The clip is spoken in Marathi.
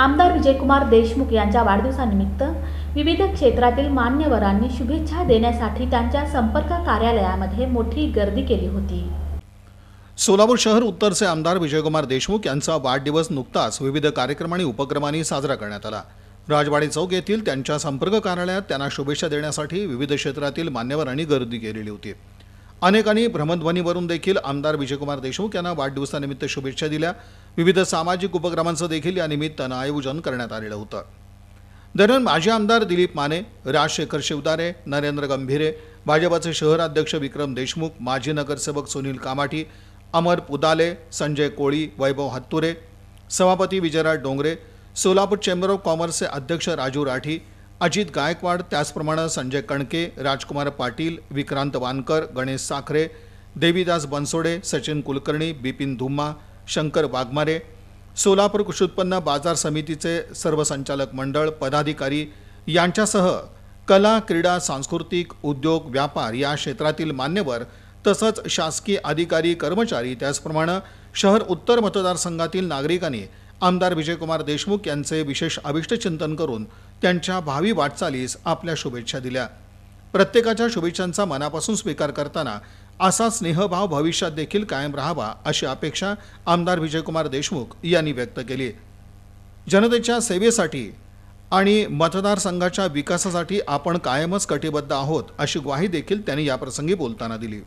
आमदार विजयकुमार देशमुख यांच्या वाढदिवसानिमित्त विविध क्षेत्रातील मान्यवरांनी शुभेच्छा देण्यासाठी त्यांच्या संपर्क कार्यालयामध्ये मोठी गर्दी केली होती सोलापूर शहर उत्तरचे आमदार विजयकुमार देशमुख यांचा वाढदिवस नुकताच विविध कार्यक्रम आणि उपक्रमांनी साजरा करण्यात आला राजवाडी चौक येथील त्यांच्या संपर्क कार्यालयात त्यांना शुभेच्छा देण्यासाठी विविध क्षेत्रातील मान्यवरांनी गर्दी केलेली होती अनेकांनी भ्रमणध्वनीवरून देखील आमदार विजयकुमार देशमुख यांना वाढदिवसानिमित्त शुभेच्छा दिल्या विविध सामाजिक उपक्रमांचं देखील या निमित्तानं आयोजन करण्यात आलेलं होतं दरम्यान माजी आमदार दिलीप माने राजशेखर शिवदारे नरेंद्र गंभीरे भाजपाचे शहराध्यक्ष विक्रम देशमुख माजी नगरसेवक सुनील कामाठी अमर पुदाले संजय कोळी वैभव हत्तुरे सभापती विजयराज डोंगरे सोलापूर चेंबर ऑफ कॉमर्सचे अध्यक्ष राजू राठी अजित गायकवाड त्याचप्रमाणे संजय कणके राजकुमार पाटील विक्रांत वानकर गणेश साखरे देवीदास बनसोडे सचिन कुलकर्णी बिपिन धुम्मा शंकर वाघमारे सोलापूर कृषी उत्पन्न बाजार समितीचे सर्व संचालक मंडळ पदाधिकारी यांच्यासह कला क्रीडा सांस्कृतिक उद्योग व्यापार या क्षेत्रातील मान्यवर तसंच शासकीय अधिकारी कर्मचारी त्याचप्रमाणे शहर उत्तर मतदारसंघातील नागरिकांनी आमदार विजयकुमार देशमुख यांचे विशेष अभिष्टचिंतन करून त्यांच्या भावी वाटचालीस आपल्या शुभेच्छा दिल्या प्रत्येकाच्या शुभेच्छांचा मनापासून स्वीकार करताना असा स्नेहभाव भविष्यात देखील कायम राहावा अशी अपेक्षा आमदार विजयकुमार देशमुख यांनी व्यक्त केली जनतेच्या सेवेसाठी आणि मतदारसंघाच्या विकासासाठी आपण कायमच कटिबद्ध आहोत अशी ग्वाही देखील त्यांनी याप्रसंगी बोलताना दिली